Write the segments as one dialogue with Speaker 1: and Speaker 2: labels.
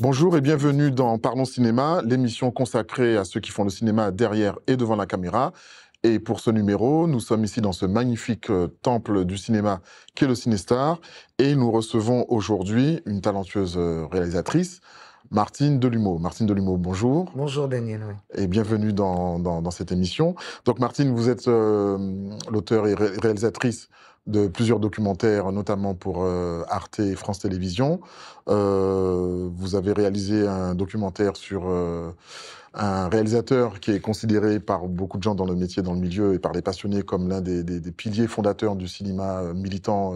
Speaker 1: Bonjour et bienvenue dans Parlons Cinéma, l'émission consacrée à ceux qui font le cinéma derrière et devant la caméra. Et pour ce numéro, nous sommes ici dans ce magnifique euh, temple du cinéma qu'est le Cinéstar. Et nous recevons aujourd'hui une talentueuse euh, réalisatrice, Martine Delumeau. Martine Delumeau, bonjour.
Speaker 2: Bonjour Daniel.
Speaker 1: Et bienvenue dans, cette émission. Donc Martine, vous êtes euh, l'auteur et réalisatrice de plusieurs documentaires, notamment pour euh, Arte et France Télévisions. Euh, vous avez réalisé un documentaire sur euh, un réalisateur qui est considéré par beaucoup de gens dans le métier, dans le milieu et par les passionnés comme l'un des, piliers fondateurs du cinéma militant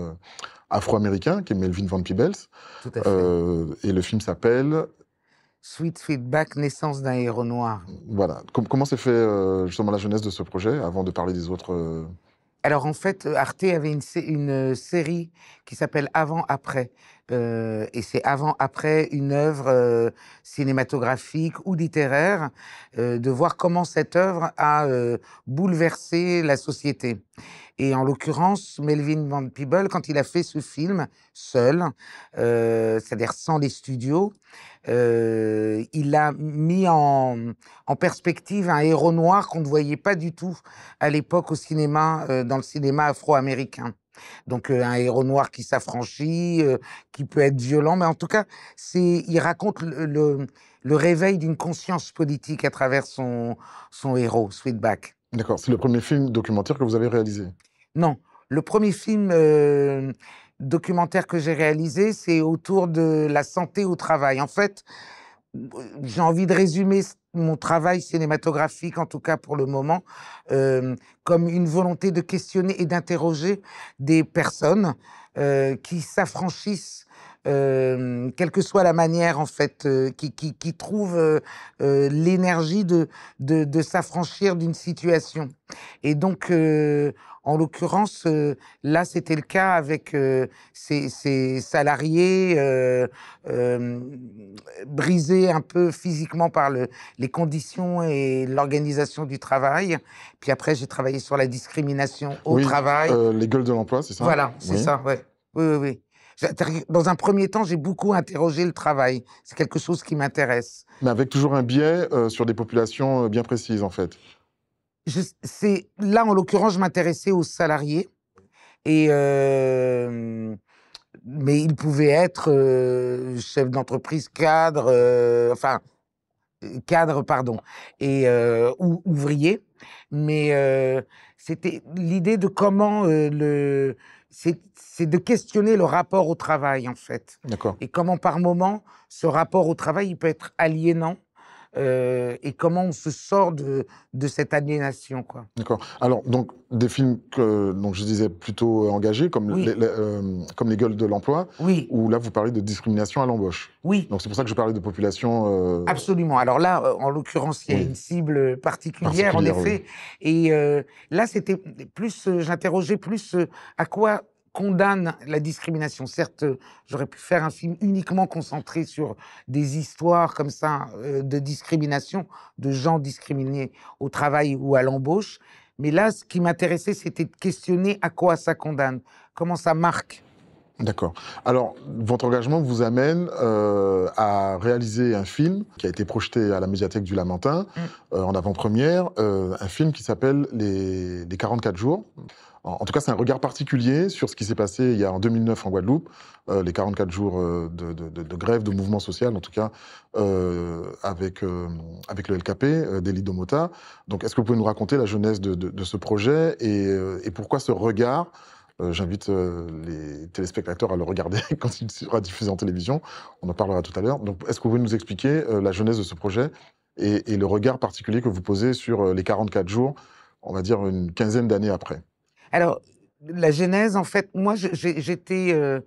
Speaker 1: afro-américain, qui est Melvin Van Peebles. Tout à fait. et le film s'appelle
Speaker 2: Sweet Feedback, naissance d'un héros noir.
Speaker 1: Voilà. comment s'est fait justement la jeunesse de ce projet, avant de parler des autres
Speaker 2: alors en fait, euh, Arte avait une, euh, série qui s'appelle Avant-Après. Euh, et c'est avant-après une œuvre cinématographique ou littéraire, de voir comment cette œuvre a bouleversé la société. Et en l'occurrence, Melvin Van Peebles, quand il a fait ce film seul, euh, c'est-à-dire sans les studios, euh, il a mis en, perspective un héros noir qu'on ne voyait pas du tout à l'époque au cinéma, euh, dans le cinéma afro-américain. Donc un héros noir qui s'affranchit, qui peut être violent, mais en tout cas, c'est il raconte le, le réveil d'une conscience politique à travers son, son héros, Sweetback. D'accord, c'est le premier film documentaire que vous avez réalisé Non, le premier film euh, documentaire que j'ai réalisé, c'est autour de la santé au travail. En fait, j'ai envie de résumer mon travail cinématographique, en tout cas pour le moment, euh, comme une volonté de questionner et d'interroger des personnes euh, qui s'affranchissent euh, quelle que soit la manière en fait, euh, qui, trouve euh, l'énergie de, de, s'affranchir d'une situation. Et donc, en l'occurrence, là, c'était le cas avec ces, salariés brisés un peu physiquement par le, les conditions et l'organisation du travail. Puis après, j'ai travaillé sur la discrimination au travail.
Speaker 1: les gueules de l'emploi, c'est ça Voilà, c'est ça,
Speaker 2: ouais. Oui, oui, oui. Dans un premier temps, j'ai beaucoup interrogé le travail. C'est quelque chose qui m'intéresse.
Speaker 1: Mais avec toujours un biais euh, sur des populations euh, bien précises, en fait.
Speaker 2: là, en l'occurrence, je m'intéressais aux salariés. Et, euh, mais ils pouvaient être chef chefs d'entreprise, cadres, enfin, cadre, pardon, et, ou ouvriers. Mais c'était l'idée de comment le c'est de questionner le rapport au travail, en fait. Et comment, par moment, ce rapport au travail, il peut être aliénant euh, et comment on se sort de, de cette aliénation. Quoi.
Speaker 1: D'accord. Alors, donc, des films que donc, je disais plutôt euh, engagés, comme, les, euh, comme Les Gueules de l'Emploi, oui. où là, vous parlez de discrimination à l'embauche. Oui. Donc, c'est pour ça que je parlais de population.
Speaker 2: Absolument. Alors là, en l'occurrence, il y a une cible particulière, particulière en effet. Et là, c'était plus, j'interrogeais plus à quoi condamne la discrimination. Certes, euh, j'aurais pu faire un film uniquement concentré sur des histoires comme ça euh, de discrimination, de gens discriminés au travail ou à l'embauche. Mais là, ce qui m'intéressait, c'était de questionner à quoi ça condamne, comment ça marque.
Speaker 1: D'accord. Alors, votre engagement vous amène euh, à réaliser un film qui a été projeté à la médiathèque du Lamentin mm. en avant-première, un film qui s'appelle les 44 jours. En, tout cas, c'est un regard particulier sur ce qui s'est passé il y a en 2009 en Guadeloupe, euh, les 44 jours euh, de, de, de, grève, de mouvement social, en tout cas, euh, avec, avec le LKP, d'Eli Domota. Donc, est-ce que vous pouvez nous raconter la jeunesse de, ce projet et, et pourquoi ce regard J'invite les téléspectateurs à le regarder quand il sera diffusé en télévision. On en parlera tout à l'heure. Donc, est-ce que vous pouvez nous expliquer la jeunesse de ce projet et, et, le regard particulier que vous posez sur les 44 jours, on va dire une quinzaine d'années après
Speaker 2: alors, la genèse, en fait, moi, j'étais euh,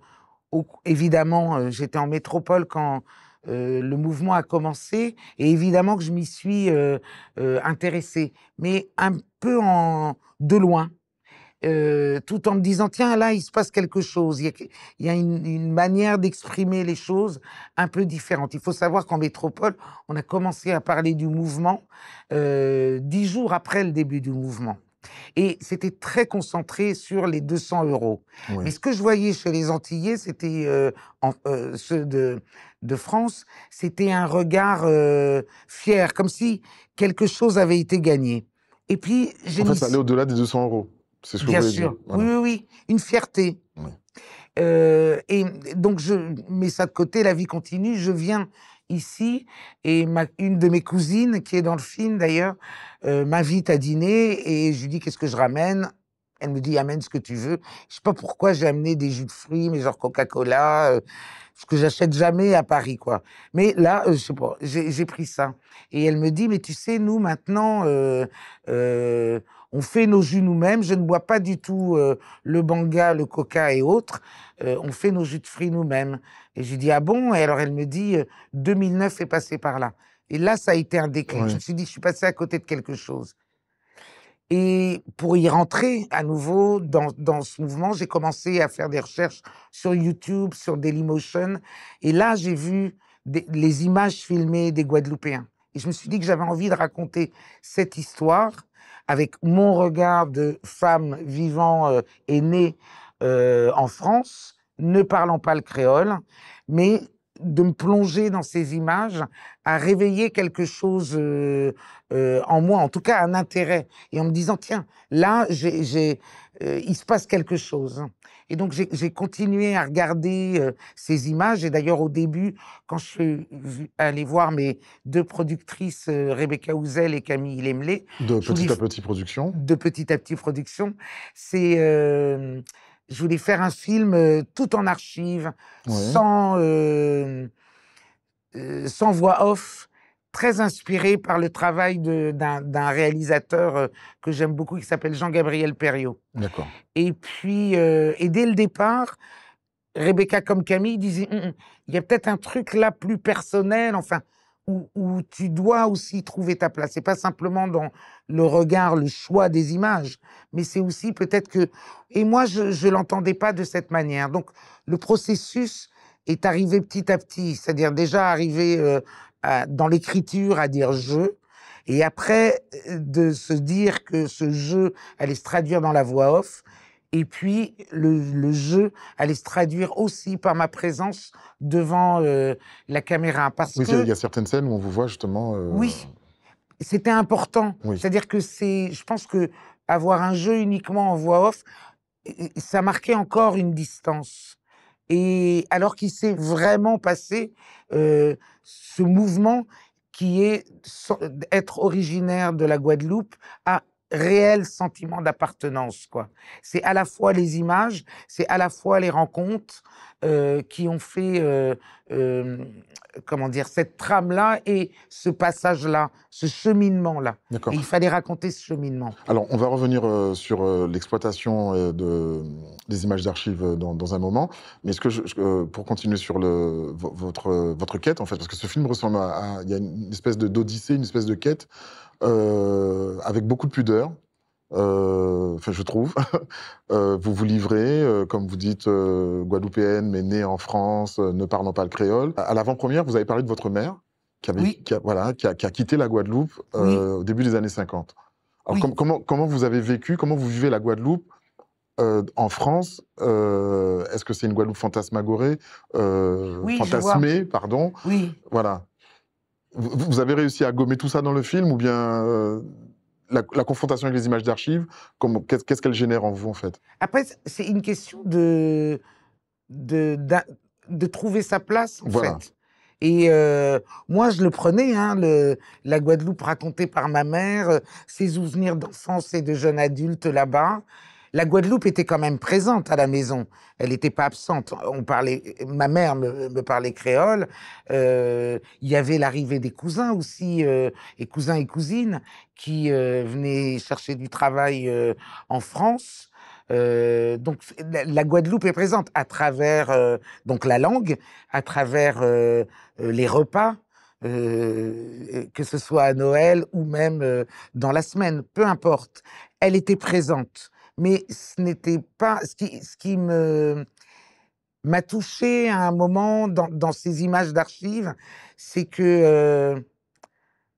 Speaker 2: évidemment, euh, j'étais en métropole quand euh, le mouvement a commencé, et évidemment que je m'y suis intéressée, mais un peu en de loin. tout en me disant, tiens, là, il se passe quelque chose. Il y a, une, manière d'exprimer les choses un peu différente. Il faut savoir qu'en métropole, on a commencé à parler du mouvement dix jours après le début du mouvement. Et c'était très concentré sur les 200 euros. Mais ce que je voyais chez les Antillais, c'était euh, euh, ceux de, France, c'était un regard euh, fier, comme si quelque chose avait été gagné. Et puis, j'ai En ça allait au-delà
Speaker 1: des 200 euros. C'est ce que Bien sûr. Dire. Oui,
Speaker 2: oui, oui. Une fierté. et donc, je mets ça de côté, la vie continue. Je viens ici. Et une de mes cousines, qui est dans le film d'ailleurs, euh, m'invite à dîner et je lui dis qu'est-ce que je ramène. Elle me dit amène ce que tu veux. Je sais pas pourquoi j'ai amené des jus de fruits, mais genre Coca-Cola, euh, ce que j'achète jamais à Paris quoi. Mais là, euh, je sais pas, j'ai pris ça. Et elle me dit mais tu sais nous maintenant euh, on fait nos jus nous-mêmes. Je ne bois pas du tout euh, le banga, le coca et autres. Euh, on fait nos jus de fruits nous-mêmes. Et je lui dis, ah bon Et alors elle me dit, 2009 euh, est passé par là. Et là, ça a été un déclic. Je me suis dit, je suis passé à côté de quelque chose. Et pour y rentrer à nouveau dans, ce mouvement, j'ai commencé à faire des recherches sur YouTube, sur Dailymotion. Et là, j'ai vu les images filmées des Guadeloupéens. Et je me suis dit que j'avais envie de raconter cette histoire avec mon regard de femme vivant euh, et née euh, en France, ne parlant pas le créole, mais de me plonger dans ces images à réveiller quelque chose euh, euh, en moi, en tout cas un intérêt, et en me disant tiens, là, j'ai, euh, il se passe quelque chose. Et donc j'ai continué à regarder ces images. Et d'ailleurs au début, quand je suis allé voir mes deux productrices, Rebecca Ouzel et Camille Lemley, de Petit à
Speaker 1: Petit Production,
Speaker 2: de Petit à Petit Production, c'est je voulais faire un film euh, tout en archives, sans, euh, euh, sans voix off, très inspiré par le travail d'un réalisateur que j'aime beaucoup qui s'appelle Jean-Gabriel Perriot. D'accord. Et puis, et dès le départ, Rebecca comme Camille disait, hum, hum, il y a peut-être un truc là plus personnel, enfin, où, tu dois aussi trouver ta place. C'est pas simplement dans le regard, le choix des images, mais c'est aussi peut-être que. Et moi, je, ne l'entendais pas de cette manière. Donc, le processus est arrivé petit à petit, c'est-à-dire déjà arrivé euh, dans l'écriture à dire je, et après euh, de se dire que ce jeu allait se traduire dans la voix off, et puis, le, jeu allait se traduire aussi par ma présence devant euh, la caméra. Parce oui, il y, a
Speaker 1: certaines scènes où on
Speaker 2: vous voit justement. Euh, oui, c'était important. C'est-à-dire que c'est. Je pense que avoir un jeu uniquement en voix off, ça marquait encore une distance. Et alors qu'il s'est vraiment passé euh, ce mouvement qui est être originaire de la Guadeloupe à réel sentiment d'appartenance, quoi. C'est à la fois les images, c'est à la fois les rencontres, euh, qui ont fait euh, euh, comment dire cette trame là et ce passage là, ce cheminement là. il fallait raconter ce cheminement.
Speaker 1: Alors on va revenir sur l'exploitation de, des images d'archives dans, un moment, mais ce que pour continuer sur le, votre votre quête en fait, parce que ce film ressemble à, il y a une espèce d'odyssée, une espèce de quête avec beaucoup de pudeur je trouve. vous vous livrez, comme vous dites, guadeloupéenne, mais née en France, ne parlant pas le créole. À l'avant-première, vous avez parlé de votre mère, qui, avait, a, voilà, qui, a, quitté la Guadeloupe au début des années 50. comment, comment vous avez vécu, comment vous vivez la Guadeloupe en France, est-ce que c'est une Guadeloupe fantasmagorée Fantasmée, pardon. Oui. Voilà. Vous, vous avez réussi à gommer tout ça dans le film ou bien la, confrontation avec les images d'archives, qu'est-ce qu'elle génère en vous, en fait
Speaker 2: Après, c'est une question de, de, trouver sa place, en fait. Et euh, moi, je le prenais, hein, la Guadeloupe racontée par ma mère, euh, ses souvenirs d'enfance et de jeunes adultes là-bas la Guadeloupe était quand même présente à la maison. Elle n'était pas absente. On parlait, ma mère me, parlait créole. Euh, il y avait l'arrivée des cousins aussi, euh, et cousins et cousines, qui euh, venaient chercher du travail en France. donc la Guadeloupe est présente à travers donc la langue, à travers les repas, que ce soit à Noël ou même dans la semaine, peu importe, elle était présente mais ce n'était pas ce qui, ce qui me m'a touché à un moment dans, ces images d'archives, c'est que euh,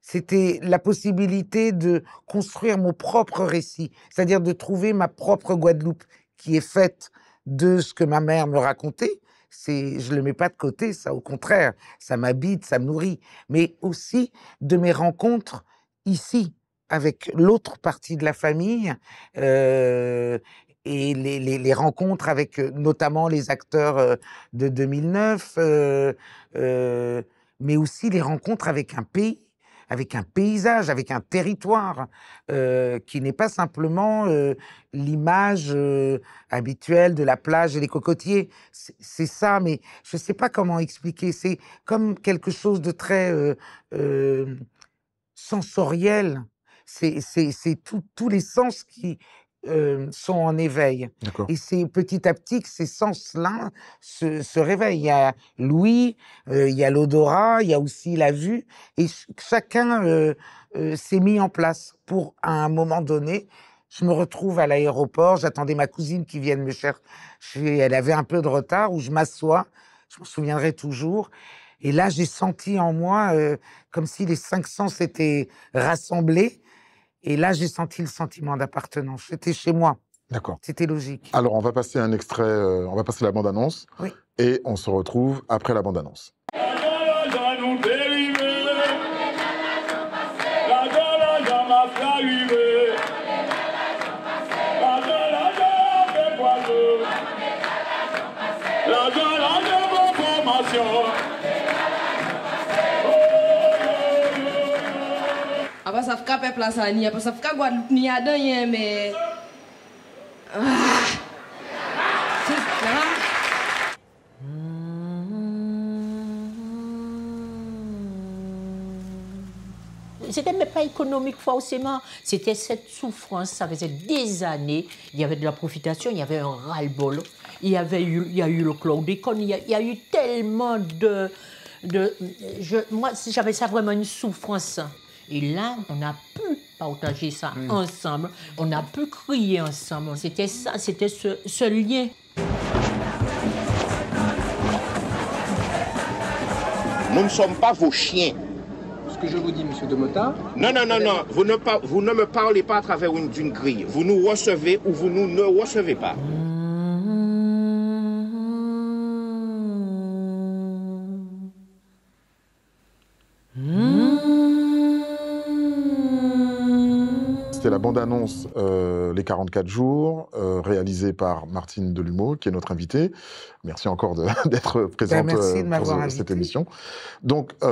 Speaker 2: c'était la possibilité de construire mon propre récit, c'est-à-dire de trouver ma propre Guadeloupe qui est faite de ce que ma mère me racontait. C'est, je le mets pas de côté, ça au contraire, ça m'habite, ça me nourrit, mais aussi de mes rencontres ici, avec l'autre partie de la famille euh, et les, les, les, rencontres avec euh, notamment les acteurs euh, de 2009, euh, euh, mais aussi les rencontres avec un pays, avec un paysage, avec un territoire qui n'est pas simplement l'image habituelle de la plage et les cocotiers. C'est ça, mais je ne sais pas comment expliquer. C'est comme quelque chose de très sensoriel c'est tous les sens qui euh, sont en éveil. Et c'est petit à petit que ces sens-là se, se, réveillent. Il y a l'ouïe, euh, il y a l'odorat, il y a aussi la vue, et chacun euh, s'est mis en place pour, à un moment donné, je me retrouve à l'aéroport, j'attendais ma cousine qui vienne me chercher, elle avait un peu de retard, où je m'assois, je m'en souviendrai toujours. Et là, j'ai senti en moi comme si les cinq sens étaient rassemblés et là, j'ai senti le sentiment d'appartenance. C'était chez moi. D'accord. C'était logique.
Speaker 1: Alors, on va passer un extrait, euh, on va passer la bande-annonce. Oui. Et on se retrouve après la bande-annonce. La
Speaker 2: à ça, ne mais. Ah. C'était même pas économique forcément, c'était cette souffrance. Ça faisait des années, il y avait de la profitation, il y avait un ras-le-bol, il y, avait eu, il y a eu le claude il, il y a, eu tellement de. de je, moi, j'avais ça vraiment une souffrance. Et là, on a pu partager ça mm. ensemble, on a pu crier ensemble. C'était ça, c'était ce, lien. Nous ne sommes pas vos chiens. Ce que je vous dis, monsieur Demota... Non, non, non, non. Vous ne, me parlez pas à travers une, grille. Vous nous recevez ou vous nous ne recevez pas. Mm.
Speaker 1: C'est la bande-annonce euh, Les 44 jours, euh, réalisée par Martine Delumeau, qui est notre invitée. Merci encore d'être présente ben euh, cette émission. Donc là,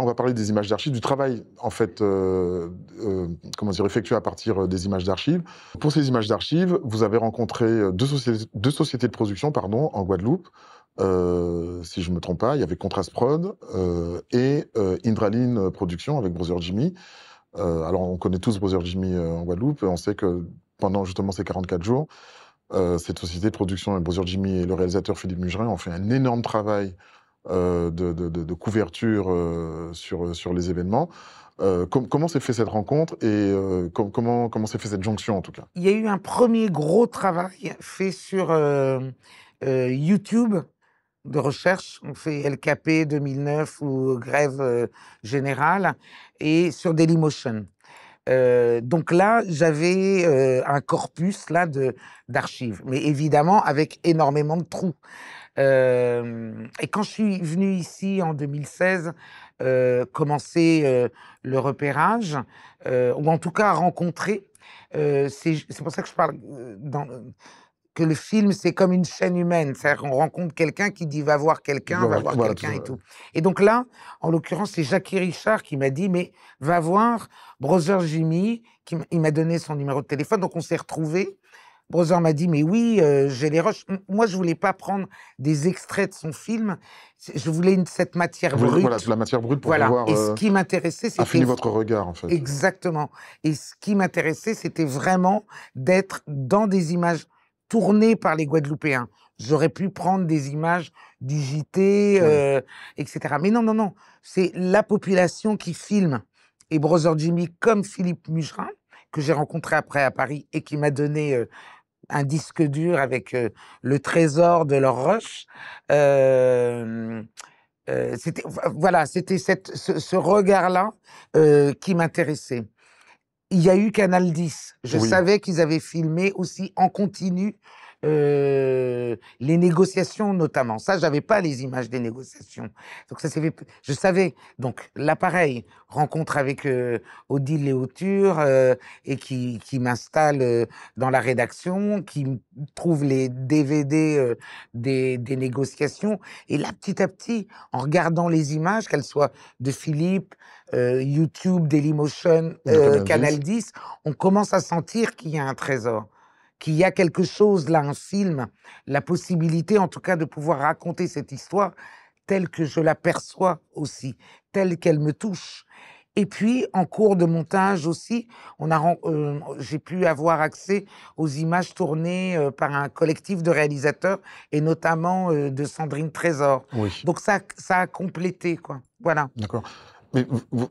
Speaker 1: on va parler des images d'archives, du travail, en fait, comment dire, effectué à partir des images d'archives. Pour ces images d'archives, vous avez rencontré deux, deux sociétés de production pardon, en Guadeloupe. si je ne me trompe pas, il y avait Contrast Prod et Indraline Productions avec Brother Jimmy. Euh, alors, on connaît tous Brother Jimmy euh, en Guadeloupe. On sait que pendant justement ces 44 jours, euh, cette société de production, Brother Jimmy et le réalisateur Philippe Mugerin ont fait un énorme travail de, couverture sur, les événements. comment s'est fait cette rencontre et comment, s'est fait cette jonction en tout cas
Speaker 2: Il y a eu un premier gros travail fait sur YouTube de recherche. On fait LKP 2009 ou grève euh, générale et sur Dailymotion. Euh, donc là, j'avais euh, un corpus là de d'archives, mais évidemment avec énormément de trous. et quand je suis venu ici en 2016, commencer le repérage, ou en tout cas rencontrer, c'est pour ça que je parle dans, que le film, c'est comme une chaîne humaine. C'est-à-dire qu'on rencontre quelqu'un qui dit va voir quelqu'un, va voir quelqu'un et tout. Et donc là, en l'occurrence, c'est Jackie Richard qui m'a dit mais va voir Brother Jimmy. Qui il m'a donné son numéro de téléphone, donc on s'est retrouvés. Brother m'a dit mais oui, euh, j'ai les roches. Moi, je voulais pas prendre des extraits de son film. Je voulais une, cette matière brute. Voilà, la matière brute pour voilà. Et ce euh, qui m'intéressait, c'était affiner votre regard en fait. Exactement. Et ce qui m'intéressait, c'était vraiment d'être dans des images tourné par les Guadeloupéens. J'aurais pu prendre des images digitées, euh, etc. Mais non, non, non. C'est la population qui filme. Et Brother Jimmy, comme Philippe Mugerin, que j'ai rencontré après à Paris et qui m'a donné euh, un disque dur avec euh, le trésor de leur roche. c'était voilà, c'était ce regard-là qui m'intéressait il y a eu Canal 10. Je savais qu'ils avaient filmé aussi en continu euh, les négociations notamment. Ça, j'avais pas les images des négociations. Donc ça Je savais. Donc l'appareil rencontre avec euh, Odile Léauture euh, et qui, m'installe dans la rédaction, qui trouve les DVD des, négociations. Et là, petit à petit, en regardant les images, qu'elles soient de Philippe, YouTube, Dailymotion, Canal 10, on commence à sentir qu'il y a un trésor qu'il y a quelque chose là, un film, la possibilité en tout cas de pouvoir raconter cette histoire telle que je la perçois aussi, telle qu'elle me touche. Et puis, en cours de montage aussi, euh, j'ai pu avoir accès aux images tournées euh, par un collectif de réalisateurs, et notamment euh, de Sandrine Trésor. Donc ça, ça a complété, quoi. Voilà. D'accord.
Speaker 1: Mais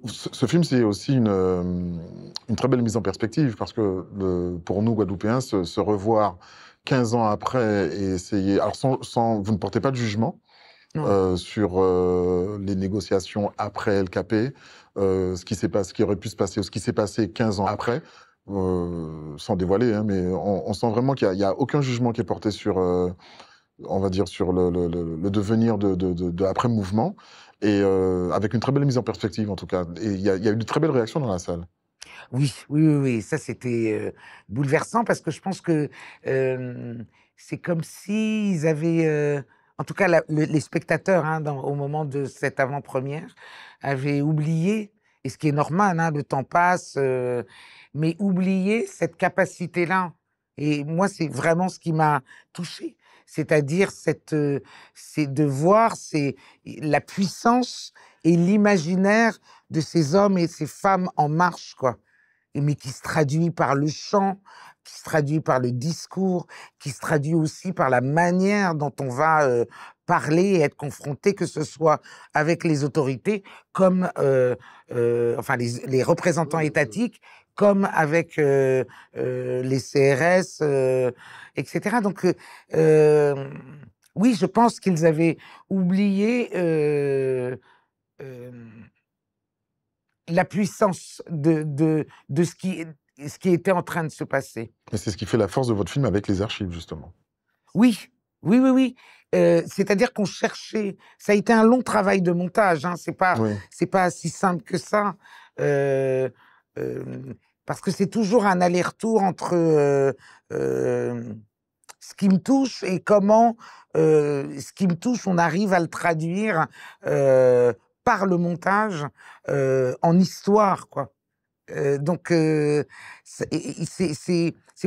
Speaker 1: ce film, c'est aussi une, euh, une, très belle mise en perspective, parce que euh, pour nous, Guadeloupéens, se, revoir 15 ans après et essayer. Alors, sans, vous ne portez pas de jugement. Euh, sur euh, les négociations après LKP, euh, ce, qui passé, ce qui aurait pu se passer ou ce qui s'est passé 15 ans après, sans dévoiler, hein, mais on, on, sent vraiment qu'il n'y a, a, aucun jugement qui est porté sur on va dire, sur le, devenir de, mouvement et euh, avec une très belle mise en perspective en tout cas. Et il y, a eu de très belles réactions dans la salle.
Speaker 2: Oui, oui, oui, ça c'était euh, bouleversant parce que je pense que euh, c'est comme s'ils avaient, en tout cas les spectateurs hein, au moment de cette avant-première, avaient oublié, et ce qui est normal, hein, le temps passe, mais oublié cette capacité-là. Et moi, c'est vraiment ce qui m'a touché c'est-à-dire cette, euh, c'est c'est la puissance et l'imaginaire de ces hommes et ces femmes en marche, quoi. Mais qui se traduit par le chant, qui se traduit par le discours, qui se traduit aussi par la manière dont on va euh, parler et être confronté, que ce soit avec les autorités comme euh, enfin les, représentants mmh. étatiques comme avec euh, euh, les CRS, etc. Euh, Donc, oui, je pense qu'ils avaient oublié la puissance de, de, ce, qui, ce qui était en train de se passer. c'est ce
Speaker 1: qui fait la force de votre film avec les archives, justement.
Speaker 2: Oui, oui, oui, oui. c'est-à-dire qu'on cherchait. Ça a été un long travail de montage. Hein. C'est pas, c'est pas si simple que ça. euh, parce que c'est toujours un aller-retour entre euh, euh, ce qui me touche et comment euh, ce qui me touche, on arrive à le traduire par le montage en histoire, quoi. donc c'est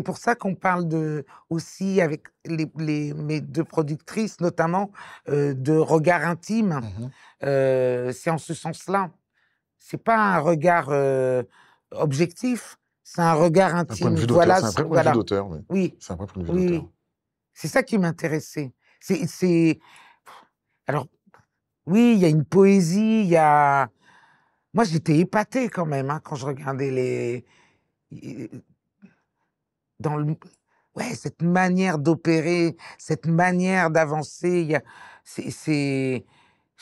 Speaker 2: pour ça qu'on parle de, aussi avec les, mes deux productrices notamment de regard intime. Mmh c'est en ce sens-là c'est pas un regard objectif, c'est un regard intime. C'est un vue d'auteur. Oui. C'est un C'est ça qui m'intéressait. C'est, Alors, oui, il y a une poésie, il y a... Moi, j'étais épatée quand même hein, quand je regardais les... Dans le... Ouais, cette manière d'opérer, cette manière d'avancer, il y a... C'est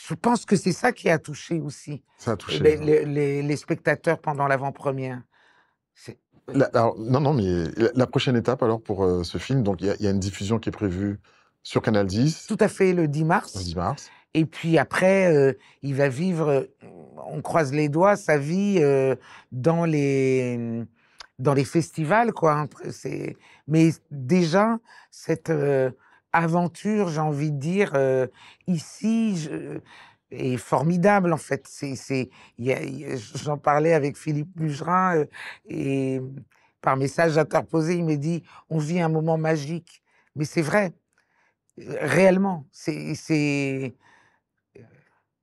Speaker 2: je pense que c'est ça qui a touché aussi
Speaker 1: ça euh,
Speaker 2: les, spectateurs pendant l'avant-première.
Speaker 1: La, non, non, mais la, prochaine
Speaker 2: étape alors pour euh, ce film, donc il y, a une diffusion qui est prévue sur Canal 10. Tout à fait, le 10 mars. mars. Et puis après, euh, il va vivre, on croise les doigts, sa vie dans les dans les festivals, quoi. Hein, mais déjà, cette aventure, j'ai envie de dire, euh, ici, je, est formidable en fait. C'est, j'en parlais avec Philippe Bugerin, euh, et par message interposé, il me dit on vit un moment magique. Mais c'est vrai, euh, réellement. C'est,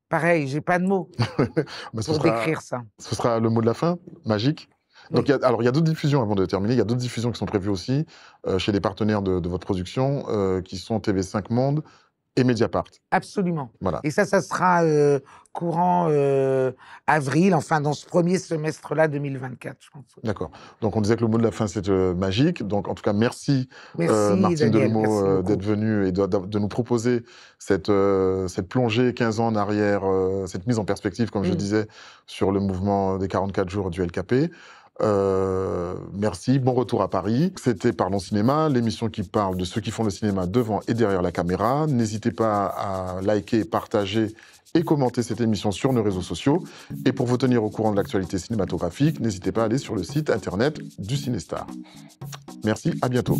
Speaker 2: pareil, j'ai pas de mots bah, pour décrire ça.
Speaker 1: Ce sera le mot de la fin, magique. Donc, il y a, alors, il y a d'autres diffusions avant de terminer. Il y a d'autres diffusions qui sont prévues aussi euh, chez les partenaires de, votre production, euh, qui sont TV5 Monde et Mediapart.
Speaker 2: Absolument. Voilà. Et ça, ça sera euh, courant avril, enfin dans ce premier semestre-là 2024,
Speaker 1: D'accord. Donc, on disait que le mot de la fin, c'est magique. Donc, en tout cas, merci, merci Martine Delumeau d'être venu et de, nous proposer cette, cette plongée 15 ans en arrière, cette mise en perspective, comme je mm. disais, sur le mouvement des 44 jours du LKP. Euh, merci, bon retour à Paris. C'était Parlons Cinéma, l'émission qui parle de ceux qui font le cinéma devant et derrière la caméra. N'hésitez pas à liker, partager et commenter cette émission sur nos réseaux sociaux. Et pour vous tenir au courant de l'actualité cinématographique, n'hésitez pas à aller sur le site internet du Cinéstar Merci, à bientôt.